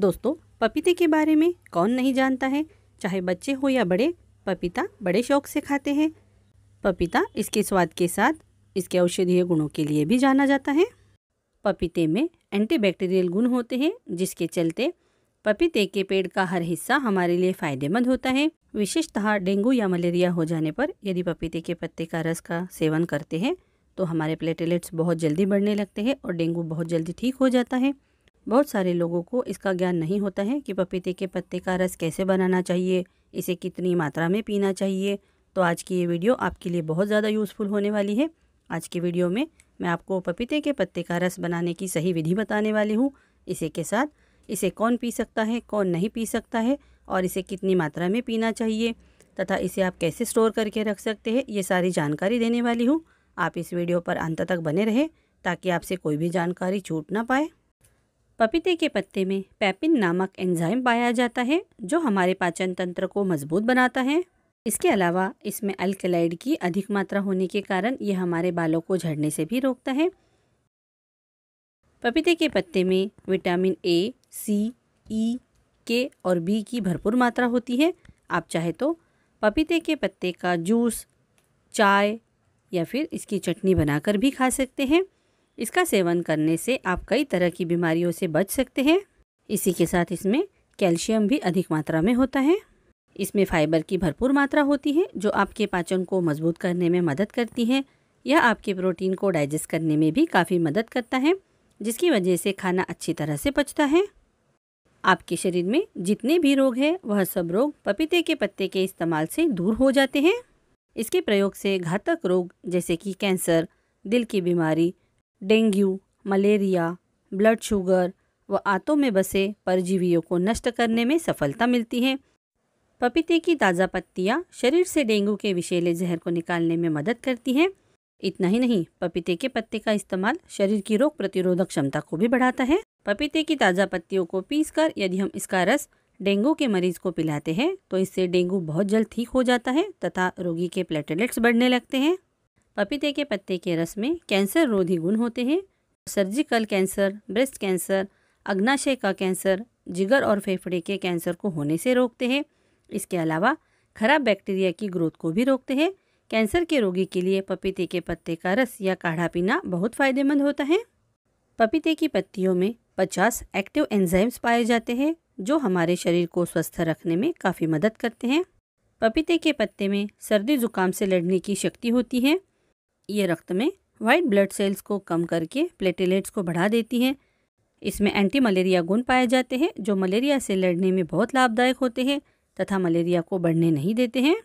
दोस्तों पपीते के बारे में कौन नहीं जानता है चाहे बच्चे हो या बड़े पपीता बड़े शौक से खाते हैं पपीता इसके स्वाद के साथ इसके औषधीय गुणों के लिए भी जाना जाता है पपीते में एंटीबैक्टीरियल गुण होते हैं जिसके चलते पपीते के पेड़ का हर हिस्सा हमारे लिए फायदेमंद होता है विशेषतः डेंगू या मलेरिया हो जाने पर यदि पपीते के पत्ते का रस का सेवन करते हैं तो हमारे प्लेटलेट्स बहुत जल्दी बढ़ने लगते हैं और डेंगू बहुत जल्दी ठीक हो जाता है बहुत सारे लोगों को इसका ज्ञान नहीं होता है कि पपीते के पत्ते का रस कैसे बनाना चाहिए इसे कितनी मात्रा में पीना चाहिए तो आज की ये वीडियो आपके लिए बहुत ज़्यादा यूज़फुल होने वाली है आज की वीडियो में मैं आपको पपीते के पत्ते का रस बनाने की सही विधि बताने वाली हूँ इसी के साथ इसे कौन पी सकता है कौन नहीं पी सकता है और इसे कितनी मात्रा में पीना चाहिए तथा इसे आप कैसे स्टोर करके रख सकते हैं ये सारी जानकारी देने वाली हूँ आप इस वीडियो पर अंत तक बने रहें ताकि आपसे कोई भी जानकारी छूट ना पाए पपीते के पत्ते में पैपिन नामक एंजाइम पाया जाता है जो हमारे पाचन तंत्र को मजबूत बनाता है इसके अलावा इसमें अल्कलाइड की अधिक मात्रा होने के कारण ये हमारे बालों को झड़ने से भी रोकता है पपीते के पत्ते में विटामिन ए सी ई के और बी की भरपूर मात्रा होती है आप चाहे तो पपीते के पत्ते का जूस चाय या फिर इसकी चटनी बनाकर भी खा सकते हैं इसका सेवन करने से आप कई तरह की बीमारियों से बच सकते हैं इसी के साथ इसमें कैल्शियम भी अधिक मात्रा में होता है इसमें फाइबर की भरपूर मात्रा होती है जो आपके पाचन को मजबूत करने में मदद करती है यह आपके प्रोटीन को डाइजेस्ट करने में भी काफ़ी मदद करता है जिसकी वजह से खाना अच्छी तरह से पचता है आपके शरीर में जितने भी रोग हैं वह सब रोग पपीते के पत्ते के इस्तेमाल से दूर हो जाते हैं इसके प्रयोग से घातक रोग जैसे कि कैंसर दिल की बीमारी डेंगू मलेरिया ब्लड शुगर व आंतों में बसे परजीवियों को नष्ट करने में सफलता मिलती है पपीते की ताज़ा पत्तियाँ शरीर से डेंगू के विषैले जहर को निकालने में मदद करती हैं इतना ही नहीं पपीते के पत्ते का इस्तेमाल शरीर की रोग प्रतिरोधक क्षमता को भी बढ़ाता है पपीते की ताज़ा पत्तियों को पीसकर यदि हम इसका रस डेंगू के मरीज को पिलाते हैं तो इससे डेंगू बहुत जल्द ठीक हो जाता है तथा रोगी के प्लेटलेट्स बढ़ने लगते हैं पपीते के पत्ते के रस में कैंसर रोधी गुण होते हैं सर्जिकल कैंसर ब्रेस्ट कैंसर अग्नाशय का कैंसर जिगर और फेफड़े के कैंसर को होने से रोकते हैं इसके अलावा खराब बैक्टीरिया की ग्रोथ को भी रोकते हैं कैंसर के रोगी के लिए पपीते के पत्ते का रस या काढ़ा पीना बहुत फायदेमंद होता है पपीते की पत्तियों में 50 एक्टिव एंजाइम्स पाए जाते हैं जो हमारे शरीर को स्वस्थ रखने में काफ़ी मदद करते हैं पपीते के पत्ते में सर्दी जुकाम से लड़ने की शक्ति होती है ये रक्त में वाइट ब्लड सेल्स को कम करके प्लेटेलेट्स को बढ़ा देती है इसमें एंटी मलेरिया गुण पाए जाते हैं जो मलेरिया से लड़ने में बहुत लाभदायक होते हैं तथा मलेरिया को बढ़ने नहीं देते हैं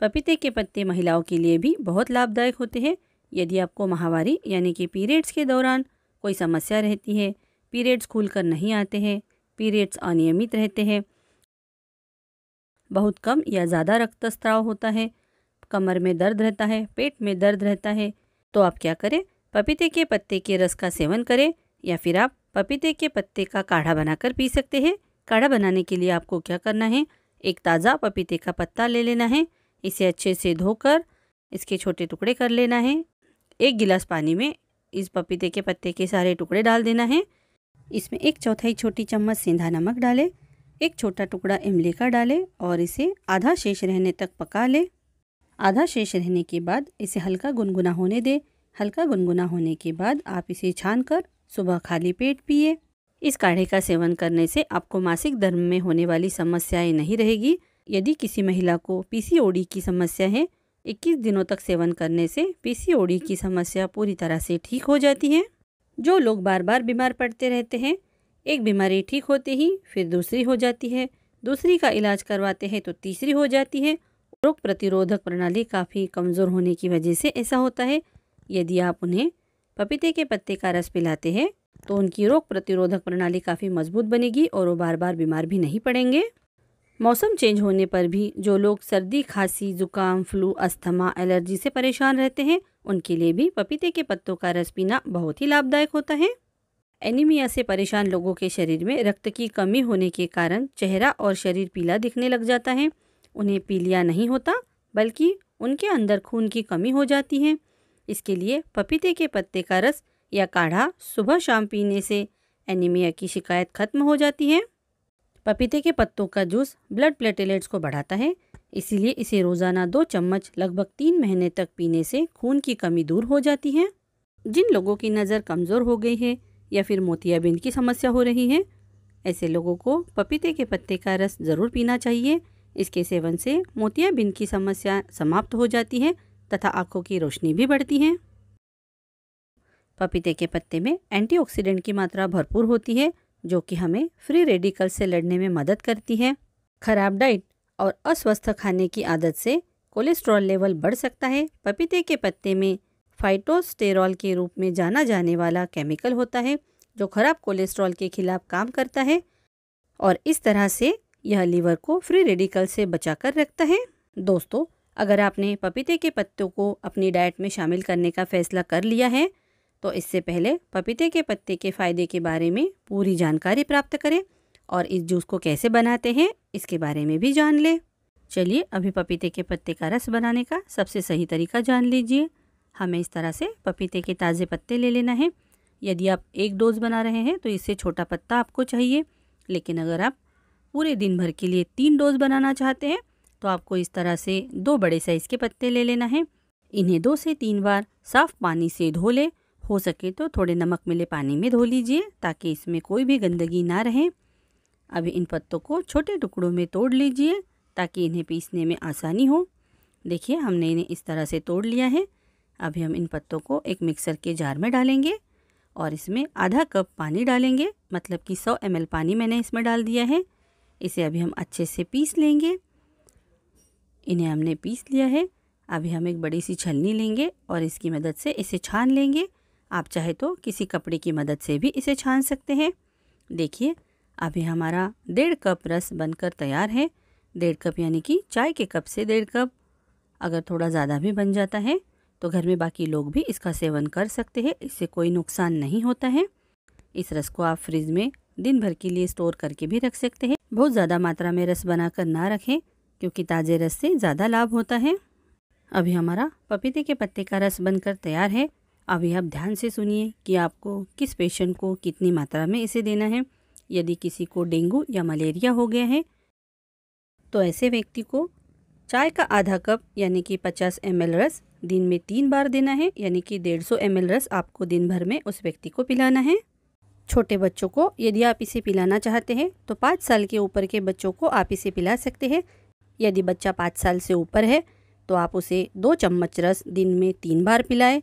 पपीते के पत्ते महिलाओं के लिए भी बहुत लाभदायक होते हैं यदि आपको माहवारी यानी कि पीरियड्स के दौरान कोई समस्या रहती है पीरियड्स खुल कर नहीं आते हैं पीरियड्स अनियमित रहते हैं बहुत कम या ज़्यादा रक्तस्त्राव होता है कमर में दर्द रहता है पेट में दर्द रहता है तो आप क्या करें पपीते के पत्ते के रस का सेवन करें या फिर आप पपीते के पत्ते का काढ़ा बनाकर पी सकते हैं काढ़ा बनाने के लिए आपको क्या करना है एक ताज़ा पपीते का पत्ता ले लेना है इसे अच्छे से धोकर इसके छोटे टुकड़े कर लेना है एक गिलास पानी में इस पपीते के पत्ते के सारे टुकड़े डाल देना है इसमें एक चौथाई छोटी चम्मच सेंधा नमक डालें एक छोटा टुकड़ा इमली का डालें और इसे आधा शेष रहने तक पका लें आधा शेष रहने के बाद इसे हल्का गुनगुना होने दें हल्का गुनगुना होने के बाद आप इसे छान कर सुबह खाली पेट पिए इस काढ़े का सेवन करने से आपको मासिक धर्म में होने वाली समस्याएं नहीं रहेगी यदि किसी महिला को पीसीओडी की समस्या है 21 दिनों तक सेवन करने से पीसीओडी की समस्या पूरी तरह से ठीक हो जाती है जो लोग बार बार बीमार पड़ते रहते हैं एक बीमारी ठीक होते ही फिर दूसरी हो जाती है दूसरी का इलाज करवाते हैं तो तीसरी हो जाती है रोग प्रतिरोधक प्रणाली काफ़ी कमज़ोर होने की वजह से ऐसा होता है यदि आप उन्हें पपीते के पत्ते का रस पिलाते हैं तो उनकी रोग प्रतिरोधक प्रणाली काफ़ी मजबूत बनेगी और वो बार बार बीमार भी नहीं पड़ेंगे मौसम चेंज होने पर भी जो लोग सर्दी खांसी जुकाम फ्लू अस्थमा एलर्जी से परेशान रहते हैं उनके लिए भी पपीते के पत्तों का रस पीना बहुत ही लाभदायक होता है एनीमिया से परेशान लोगों के शरीर में रक्त की कमी होने के कारण चेहरा और शरीर पीला दिखने लग जाता है उन्हें पीलिया नहीं होता बल्कि उनके अंदर खून की कमी हो जाती है इसके लिए पपीते के पत्ते का रस या काढ़ा सुबह शाम पीने से एनीमिया की शिकायत खत्म हो जाती है पपीते के पत्तों का जूस ब्लड प्लेटेलेट्स को बढ़ाता है इसीलिए इसे रोज़ाना दो चम्मच लगभग तीन महीने तक पीने से खून की कमी दूर हो जाती है जिन लोगों की नज़र कमज़ोर हो गई है या फिर मोतियाबिंद की समस्या हो रही है ऐसे लोगों को पपीते के पत्ते का रस ज़रूर पीना चाहिए इसके सेवन से मोतियाबिंद की समस्या समाप्त हो जाती है तथा आंखों की रोशनी भी बढ़ती है पपीते के पत्ते में एंटीऑक्सीडेंट की मात्रा भरपूर होती है जो कि हमें फ्री रेडिकल से लड़ने में मदद करती है खराब डाइट और अस्वस्थ खाने की आदत से कोलेस्ट्रॉल लेवल बढ़ सकता है पपीते के पत्ते में फाइटोस्टेरॉल के रूप में जाना जाने वाला केमिकल होता है जो खराब कोलेस्ट्रॉल के खिलाफ काम करता है और इस तरह से यह लीवर को फ्री रेडिकल से बचाकर रखता है दोस्तों अगर आपने पपीते के पत्तों को अपनी डाइट में शामिल करने का फैसला कर लिया है तो इससे पहले पपीते के पत्ते के फ़ायदे के बारे में पूरी जानकारी प्राप्त करें और इस जूस को कैसे बनाते हैं इसके बारे में भी जान लें चलिए अभी पपीते के पत्ते का रस बनाने का सबसे सही तरीका जान लीजिए हमें इस तरह से पपीते के ताज़े पत्ते ले लेना है यदि आप एक डोज बना रहे हैं तो इससे छोटा पत्ता आपको चाहिए लेकिन अगर आप पूरे दिन भर के लिए तीन डोज बनाना चाहते हैं तो आपको इस तरह से दो बड़े साइज़ के पत्ते ले लेना है इन्हें दो से तीन बार साफ़ पानी से धो लें हो सके तो थोड़े नमक मिले पानी में धो लीजिए ताकि इसमें कोई भी गंदगी ना रहे अभी इन पत्तों को छोटे टुकड़ों में तोड़ लीजिए ताकि इन्हें पीसने में आसानी हो देखिए हमने इन्हें इस तरह से तोड़ लिया है अभी हम इन पत्तों को एक मिक्सर के जार में डालेंगे और इसमें आधा कप पानी डालेंगे मतलब कि 100 एम पानी मैंने इसमें डाल दिया है इसे अभी हम अच्छे से पीस लेंगे इन्हें हमने पीस लिया है अभी हम एक बड़ी सी छलनी लेंगे और इसकी मदद से इसे छान लेंगे आप चाहे तो किसी कपड़े की मदद से भी इसे छान सकते हैं देखिए अभी हमारा डेढ़ कप रस बनकर तैयार है डेढ़ कप यानी कि चाय के कप से डेढ़ कप अगर थोड़ा ज़्यादा भी बन जाता है तो घर में बाकी लोग भी इसका सेवन कर सकते हैं इससे कोई नुकसान नहीं होता है इस रस को आप फ्रिज में दिन भर के लिए स्टोर करके भी रख सकते हैं बहुत ज़्यादा मात्रा में रस बनाकर ना रखें क्योंकि ताज़े रस से ज़्यादा लाभ होता है अभी हमारा पपीते के पत्ते का रस बनकर तैयार है अभी आप ध्यान से सुनिए कि आपको किस पेशेंट को कितनी मात्रा में इसे देना है यदि किसी को डेंगू या मलेरिया हो गया है तो ऐसे व्यक्ति को चाय का आधा कप यानी कि 50 एम रस दिन में तीन बार देना है यानी कि 150 एम रस आपको दिन भर में उस व्यक्ति को पिलाना है छोटे बच्चों को यदि आप इसे पिलाना चाहते हैं तो पाँच साल के ऊपर के बच्चों को आप इसे पिला सकते हैं यदि बच्चा पाँच साल से ऊपर है तो आप उसे दो चम्मच रस दिन में तीन बार पिलाएं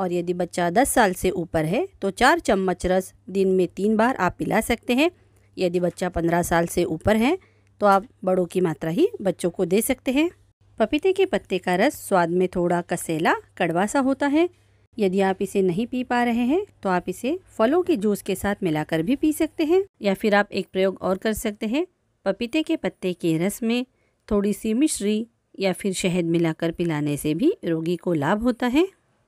और यदि बच्चा दस साल से ऊपर है तो चार चम्मच रस दिन में तीन बार आप पिला सकते हैं यदि बच्चा पंद्रह साल से ऊपर है तो आप बड़ों की मात्रा ही बच्चों को दे सकते हैं पपीते के पत्ते का रस स्वाद में थोड़ा कसेला कड़वा सा होता है यदि आप इसे नहीं पी पा रहे हैं तो आप इसे फलों के जूस के साथ मिलाकर भी पी सकते हैं या फिर आप एक प्रयोग और कर सकते हैं पपीते के पत्ते के रस में थोड़ी सी मिश्री या फिर शहद मिलाकर पिलाने से भी रोगी को लाभ होता है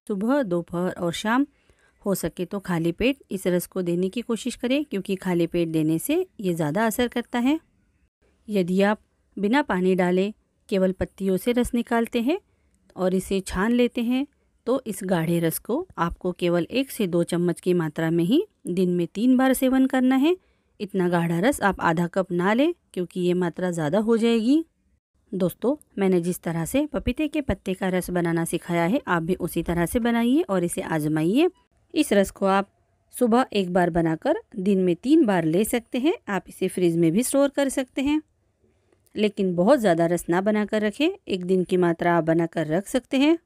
सुबह दोपहर और शाम हो सके तो खाली पेट इस रस को देने की कोशिश करें क्योंकि खाली पेट देने से ये ज़्यादा असर करता है यदि आप बिना पानी डाले केवल पत्तियों से रस निकालते हैं और इसे छान लेते हैं तो इस गाढ़े रस को आपको केवल एक से दो चम्मच की मात्रा में ही दिन में तीन बार सेवन करना है इतना गाढ़ा रस आप आधा कप ना लें क्योंकि ये मात्रा ज़्यादा हो जाएगी दोस्तों मैंने जिस तरह से पपीते के पत्ते का रस बनाना सिखाया है आप भी उसी तरह से बनाइए और इसे आजमाइए इस रस को आप सुबह एक बार बनाकर दिन में तीन बार ले सकते हैं आप इसे फ्रिज में भी स्टोर कर सकते हैं लेकिन बहुत ज़्यादा रस ना बनाकर रखें एक दिन की मात्रा आप बनाकर रख सकते हैं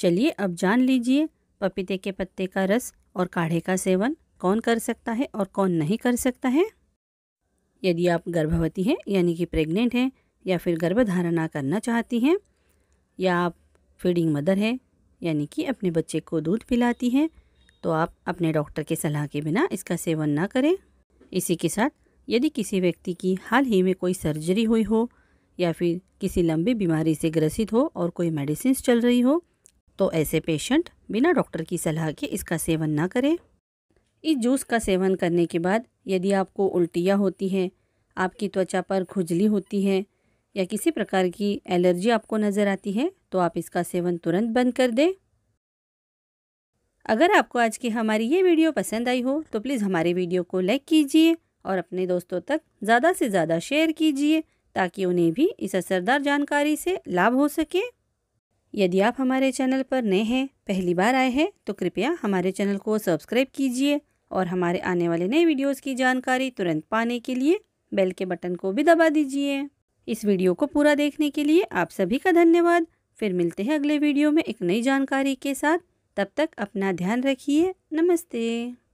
चलिए अब जान लीजिए पपीते के पत्ते का रस और काढ़े का सेवन कौन कर सकता है और कौन नहीं कर सकता है यदि आप गर्भवती हैं यानी कि प्रेग्नेंट हैं या फिर गर्भधारणा करना चाहती हैं या आप फीडिंग मदर हैं यानी कि अपने बच्चे को दूध पिलाती हैं तो आप अपने डॉक्टर के सलाह के बिना इसका सेवन ना करें इसी के साथ यदि किसी व्यक्ति की हाल ही में कोई सर्जरी हुई हो या फिर किसी लंबी बीमारी से ग्रसित हो और कोई मेडिसिन चल रही हो तो ऐसे पेशेंट बिना डॉक्टर की सलाह के इसका सेवन ना करें इस जूस का सेवन करने के बाद यदि आपको उल्टियाँ होती हैं आपकी त्वचा पर खुजली होती है या किसी प्रकार की एलर्जी आपको नज़र आती है तो आप इसका सेवन तुरंत बंद कर दें अगर आपको आज की हमारी ये वीडियो पसंद आई हो तो प्लीज़ हमारे वीडियो को लाइक कीजिए और अपने दोस्तों तक ज़्यादा से ज़्यादा शेयर कीजिए ताकि उन्हें भी इस असरदार जानकारी से लाभ हो सके यदि आप हमारे चैनल पर नए हैं पहली बार आए हैं तो कृपया हमारे चैनल को सब्सक्राइब कीजिए और हमारे आने वाले नए वीडियोस की जानकारी तुरंत पाने के लिए बेल के बटन को भी दबा दीजिए इस वीडियो को पूरा देखने के लिए आप सभी का धन्यवाद फिर मिलते हैं अगले वीडियो में एक नई जानकारी के साथ तब तक अपना ध्यान रखिए नमस्ते